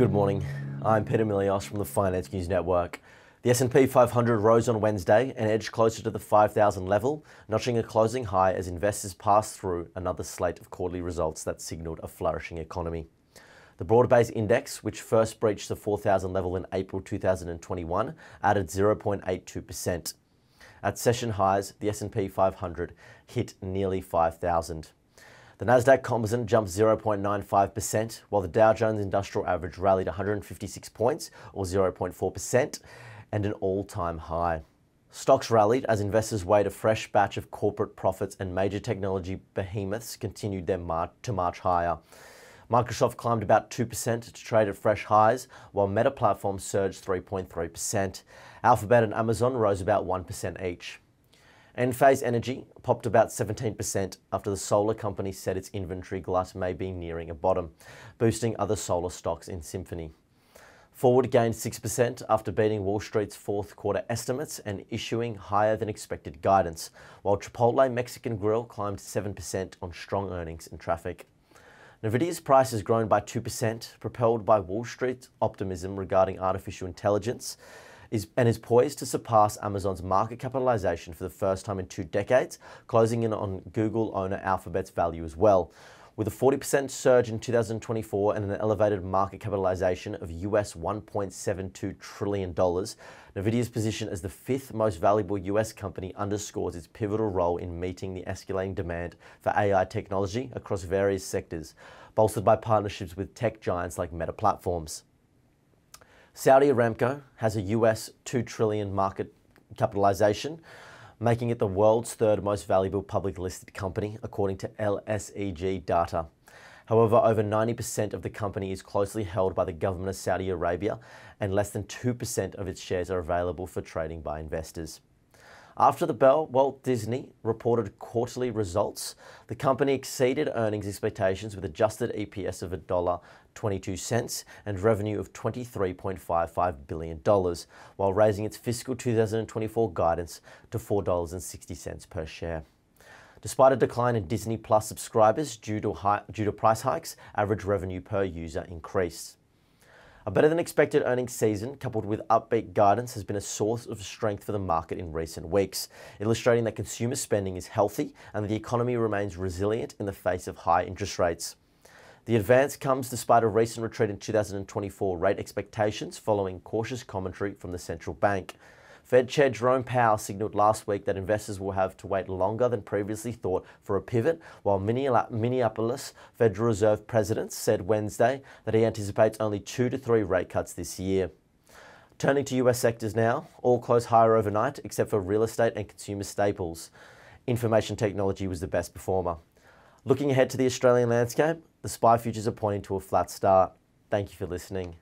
Good morning. I'm Peter Milios from the Finance News Network. The S&P 500 rose on Wednesday and edged closer to the 5,000 level, notching a closing high as investors passed through another slate of quarterly results that signaled a flourishing economy. The broad-based index, which first breached the 4,000 level in April 2021, added 0.82%. At session highs, the S&P 500 hit nearly 5,000. The Nasdaq Composite jumped 0.95%, while the Dow Jones Industrial Average rallied 156 points or 0.4% and an all-time high. Stocks rallied as investors weighed a fresh batch of corporate profits and major technology behemoths continued their march to march higher. Microsoft climbed about 2% to trade at fresh highs, while Meta Platforms surged 3.3%. Alphabet and Amazon rose about 1% each. And Phase Energy popped about 17% after the solar company said its inventory glut may be nearing a bottom, boosting other solar stocks in symphony. Forward gained 6% after beating Wall Street's fourth quarter estimates and issuing higher than expected guidance, while Chipotle Mexican Grill climbed 7% on strong earnings and traffic. Nvidia's price has grown by 2%, propelled by Wall Street's optimism regarding artificial intelligence is, and is poised to surpass Amazon's market capitalization for the first time in two decades, closing in on Google owner Alphabet's value as well. With a 40% surge in 2024 and an elevated market capitalization of US $1.72 trillion, Nvidia's position as the fifth most valuable US company underscores its pivotal role in meeting the escalating demand for AI technology across various sectors, bolstered by partnerships with tech giants like Meta Platforms. Saudi Aramco has a US 2 trillion market capitalization, making it the world's third most valuable public listed company according to LSEG data. However, over 90% of the company is closely held by the government of Saudi Arabia and less than 2% of its shares are available for trading by investors. After the bell, Walt Disney reported quarterly results. The company exceeded earnings expectations with adjusted EPS of $1.22 and revenue of $23.55 billion, while raising its fiscal 2024 guidance to $4.60 per share. Despite a decline in Disney Plus subscribers due to, due to price hikes, average revenue per user increased. A better than expected earnings season coupled with upbeat guidance has been a source of strength for the market in recent weeks, illustrating that consumer spending is healthy and the economy remains resilient in the face of high interest rates. The advance comes despite a recent retreat in 2024 rate expectations following cautious commentary from the central bank. Fed Chair Jerome Powell signaled last week that investors will have to wait longer than previously thought for a pivot, while Minneapolis Federal Reserve President said Wednesday that he anticipates only two to three rate cuts this year. Turning to US sectors now, all closed higher overnight except for real estate and consumer staples. Information technology was the best performer. Looking ahead to the Australian landscape, the SPY futures are pointing to a flat start. Thank you for listening.